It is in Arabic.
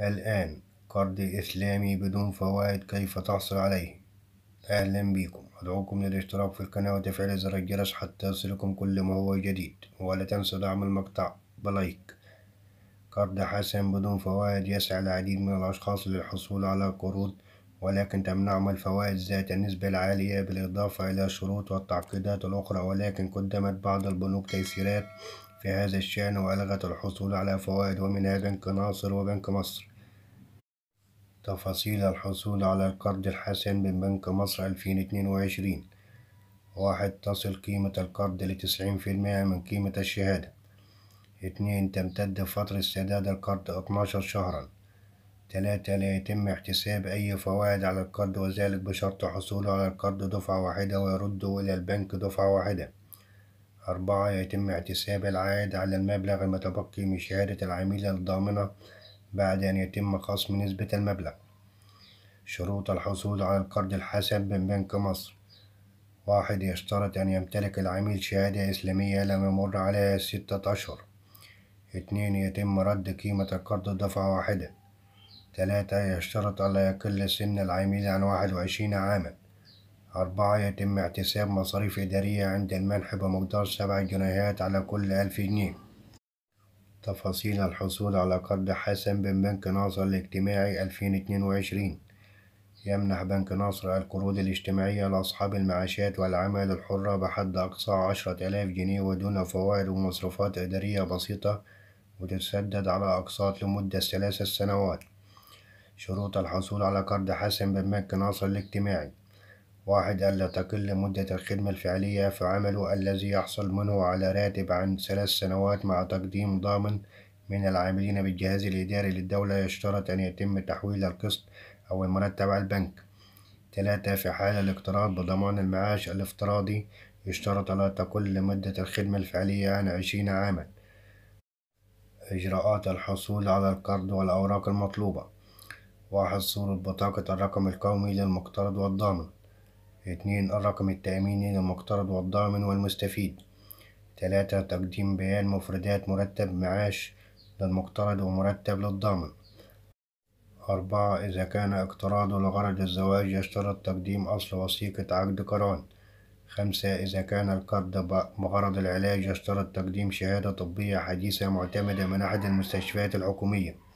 الآن قرض إسلامي بدون فوائد كيف تحصل عليه أهلا بكم أدعوكم للاشتراك في القناة وتفعيل زر الجرس حتى يصلكم كل ما هو جديد ولا تنسوا دعم المقطع بلايك قرض حسن بدون فوائد يسعى العديد من الأشخاص للحصول على قروض ولكن تمنعهم الفوائد ذات النسبة العالية بالإضافة إلى الشروط والتعقيدات الأخرى ولكن قدمت بعض البنوك تيسيرات في هذا الشأن وألغت الحصول على فوائد ومنها بنك ناصر وبنك مصر تفاصيل الحصول على القرض الحسن من بنك مصر 2022 واحد تصل قيمة القرض لتسعين في المائة من قيمة الشهادة اتنين تمتد فترة سداد القرض 12 شهرا تلاتة لا يتم احتساب أي فوائد على القرض وذلك بشرط حصوله على القرض دفعة واحدة ويرده إلى البنك دفعة واحدة أربعة يتم احتساب العائد على المبلغ المتبقي من شهادة العميل الضامنة بعد أن يتم خصم نسبة المبلغ شروط الحصول على القرض الحسب من بنك مصر واحد يشترط أن يمتلك العميل شهادة إسلامية لم يمر عليها ستة أشهر اتنين يتم رد قيمة القرض دفعة واحدة تلاتة يشترط ألا يقل سن العميل عن واحد وعشرين عامًا أربعة يتم احتساب مصاريف إدارية عند المنح بمقدار سبع جنيهات على كل ألف جنيه تفاصيل الحصول على قرض حسن من بنك ناصر الاجتماعي 2022 يمنح بنك ناصر القروض الاجتماعية لأصحاب المعاشات والعمل الحرة بحد أقصى عشرة آلاف جنيه ودون فوائد ومصروفات إدارية بسيطة وتتسدد على أقساط لمدة ثلاث سنوات شروط الحصول على قرض حسن من بنك ناصر الاجتماعي واحد ألا تقل مدة الخدمة الفعلية في عمله الذي يحصل منه على راتب عن ثلاث سنوات مع تقديم ضامن من العاملين بالجهاز الإداري للدولة يشترط أن يتم تحويل القسط أو المرتب على البنك تلاتة في حال الاقتراض بضمان المعاش الافتراضي يشترط لا تقل مدة الخدمة الفعلية عن عشرين عاما إجراءات الحصول على القرض والأوراق المطلوبة واحد صورة بطاقة الرقم القومي للمقترض والضامن اتنين الرقم التأميني للمقترض والضامن والمستفيد تلاتة تقديم بيان مفردات مرتب معاش للمقترض ومرتب للضامن أربعة إذا كان اقتراضه لغرض الزواج يشترط تقديم أصل وثيقة عقد قران خمسة إذا كان القرض بغرض العلاج يشترط تقديم شهادة طبية حديثة معتمدة من أحد المستشفيات الحكومية